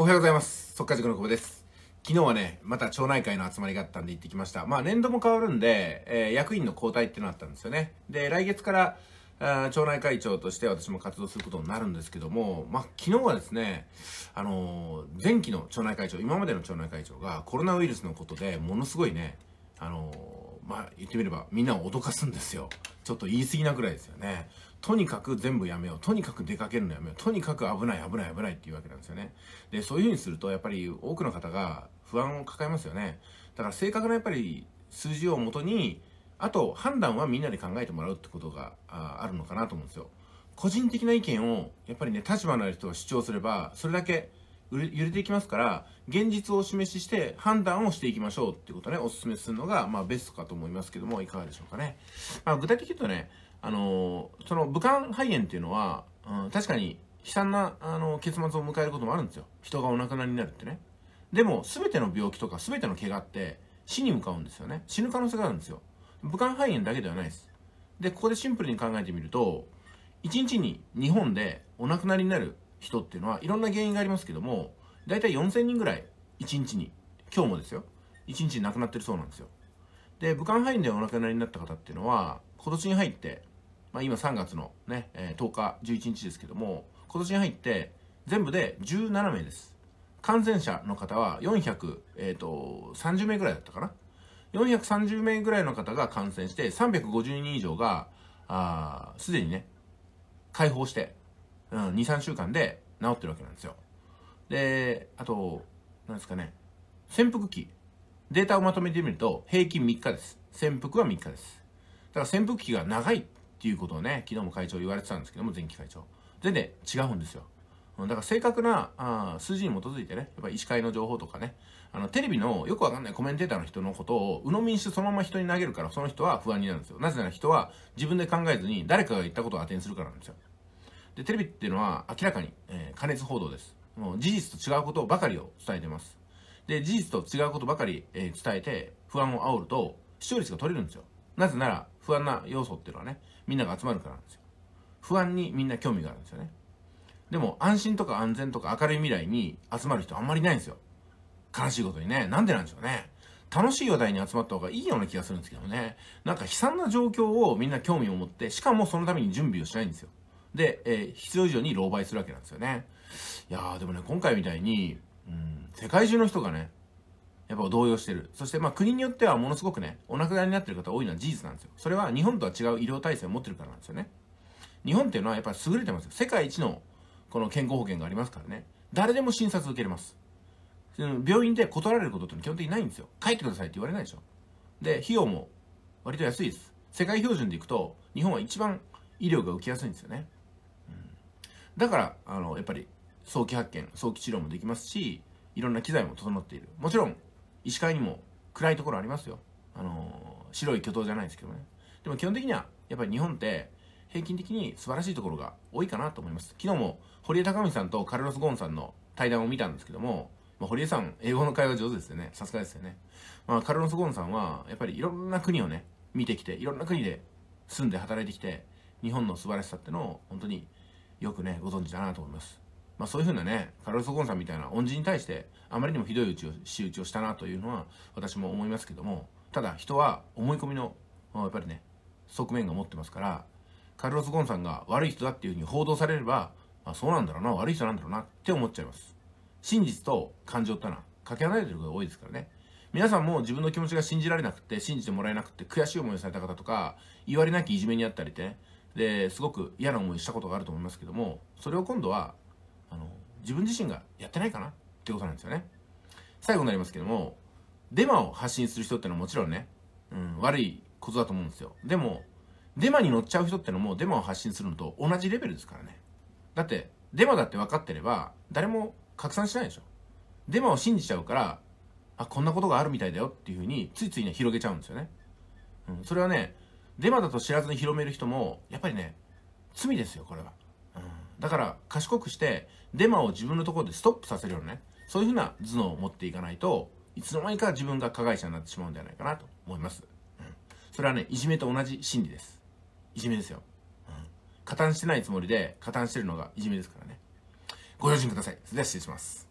おはようございます。速稼塾の久保です。昨日はね、また町内会の集まりがあったんで行ってきました。まあ年度も変わるんで、えー、役員の交代っていうのあったんですよね。で、来月からあ、町内会長として私も活動することになるんですけども、まあ昨日はですね、あのー、前期の町内会長、今までの町内会長がコロナウイルスのことでものすごいね、あのーまあ言ってみればみんなを脅かすんですよ。ちょっと言い過ぎなくらいですよね。とにかく全部やめよう。とにかく出かけるのやめよう。とにかく危ない危ない危ないっていうわけなんですよね。で、そういうふうにするとやっぱり多くの方が不安を抱えますよね。だから正確なやっぱり数字をもとに、あと判断はみんなで考えてもらうってことがあるのかなと思うんですよ。個人的な意見をやっぱりね、立場のある人が主張すれば、それだけ揺れていきますから、現実をお示しして判断をしていきましょうっていうことね、お勧めするのが、まあ、ベストかと思いますけども、いかがでしょうかね。まあ、具体的に言うとね、あのー、その武漢肺炎っていうのは、うん、確かに悲惨な、あのー、結末を迎えることもあるんですよ。人がお亡くなりになるってね。でも、全ての病気とか全ての怪我って死に向かうんですよね。死ぬ可能性があるんですよ。武漢肺炎だけではないです。で、ここでシンプルに考えてみると、1日に日本でお亡くなりになる人っていうのはいろんな原因がありますけども大体4000人ぐらい1日に今日もですよ1日に亡くなってるそうなんですよで武漢肺炎でお亡くなりになった方っていうのは今年に入って、まあ、今3月のね、え10日11日ですけども今年に入って全部で17名です感染者の方は430、えーと、名ぐらいだったかな430名ぐらいの方が感染して350人以上がすでにね解放してうん、23週間で治ってるわけなんですよであと何ですかね潜伏期データをまとめてみると平均3日です潜伏は3日ですだから潜伏期が長いっていうことをね昨日も会長言われてたんですけども前期会長全然違うんですよだから正確なあ数字に基づいてね、やっぱ医師会の情報とかね、あのテレビのよくわかんないコメンテーターの人のことを鵜呑みにしてそのまま人に投げるから、その人は不安になるんですよ。なぜなら人は自分で考えずに誰かが言ったことを当てにするからなんですよ。でテレビっていうのは明らかに、えー、過熱報道ですもう事実と違うことばかりを伝えてますで事実と違うことばかり、えー、伝えて不安を煽ると視聴率が取れるんですよなぜなら不安な要素っていうのはねみんなが集まるからなんですよ不安にみんな興味があるんですよねでも安心とか安全とか明るい未来に集まる人あんまりいないんですよ悲しいことにねなんでなんでしょうね楽しい話題に集まった方がいいような気がするんですけどねなんか悲惨な状況をみんな興味を持ってしかもそのために準備をしないんですよで、えー、必要以上に狼狽するわけなんですよね。いやー、でもね、今回みたいに、うん、世界中の人がね、やっぱ動揺してる。そして、まあ国によってはものすごくね、お亡くなりになってる方多いのは事実なんですよ。それは日本とは違う医療体制を持ってるからなんですよね。日本っていうのはやっぱり優れてますよ。世界一のこの健康保険がありますからね。誰でも診察受けれます。病院で断られることって基本的にないんですよ。帰ってくださいって言われないでしょ。で、費用も割と安いです。世界標準でいくと、日本は一番医療が受けやすいんですよね。だから、あの、やっぱり、早期発見、早期治療もできますし、いろんな機材も整っている。もちろん、医師会にも暗いところありますよ。あの白い巨頭じゃないですけどね。でも基本的には、やっぱり日本って、平均的に素晴らしいところが多いかなと思います。昨日も、堀江貴美さんとカルロス・ゴーンさんの対談を見たんですけども、まあ、堀江さん、英語の会話上手ですよね。さすがですよね。まあ、カルロス・ゴーンさんは、やっぱりいろんな国をね、見てきて、いろんな国で住んで働いてきて、日本の素晴らしさってのを本当によくね、ご存知だなと思います。まあそういうふうなね、カルロス・ゴンさんみたいな恩人に対して、あまりにもひどい打ちを、仕打ちをしたなというのは、私も思いますけども、ただ人は思い込みの、やっぱりね、側面が持ってますから、カルロス・ゴンさんが悪い人だっていうふうに報道されれば、まあそうなんだろうな、悪い人なんだろうなって思っちゃいます。真実と感情ってのは、かけ離れてることが多いですからね。皆さんも自分の気持ちが信じられなくて、信じてもらえなくて、悔しい思いをされた方とか、言われなきいじめにあったりってね、ですごく嫌な思いしたことがあると思いますけどもそれを今度はあの自分自身がやってないかなってことなんですよね最後になりますけどもデマを発信する人ってのはもちろんね、うん、悪いことだと思うんですよでもデマに乗っちゃう人ってのもデマを発信するのと同じレベルですからねだってデマだって分かってれば誰も拡散しないでしょデマを信じちゃうからあこんなことがあるみたいだよっていうふうについついね広げちゃうんですよね、うん、それはねデマだと知らずに広める人もやっぱりね罪ですよこれは、うん、だから賢くしてデマを自分のところでストップさせるようなねそういうふうな頭脳を持っていかないといつの間にか自分が加害者になってしまうんじゃないかなと思います、うん、それはねいじめと同じ心理ですいじめですよ、うん、加担してないつもりで加担してるのがいじめですからねご用心くださいそれでは失礼します